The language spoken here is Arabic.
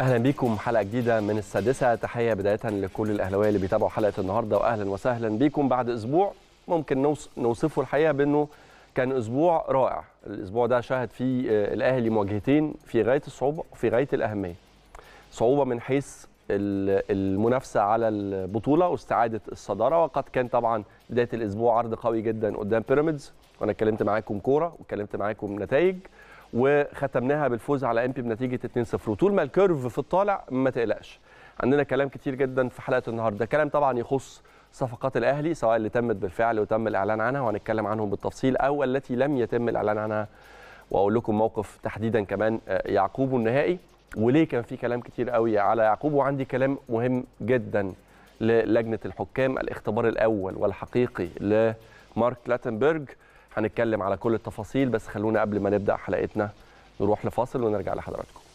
اهلا بيكم حلقه جديده من السادسه تحيه بدايه لكل الاهلاويه اللي بيتابعوا حلقه النهارده واهلا وسهلا بيكم بعد اسبوع ممكن نوصفه الحقيقه بانه كان اسبوع رائع الاسبوع ده شهد فيه آه، الاهلي مواجهتين في غايه الصعوبه وفي غايه الاهميه صعوبه من حيث المنافسه على البطوله واستعاده الصداره وقد كان طبعا بدايه الاسبوع عرض قوي جدا قدام بيراميدز وانا اتكلمت معاكم كوره واتكلمت معاكم نتائج وختمناها بالفوز على امبي بنتيجه 2-0 وطول ما الكيرف في الطالع ما تقلقش عندنا كلام كتير جدا في حلقه النهارده كلام طبعا يخص صفقات الاهلي سواء اللي تمت بالفعل وتم الاعلان عنها وهنتكلم عنهم بالتفصيل او التي لم يتم الاعلان عنها واقول لكم موقف تحديدا كمان آه، يعقوب النهائي وليه كان في كلام كتير قوي على يعقوب وعندي كلام مهم جدا للجنه الحكام الاختبار الاول والحقيقي لمارك لاتنبرج هنتكلم على كل التفاصيل بس خلونا قبل ما نبدا حلقتنا نروح لفاصل ونرجع لحضراتكم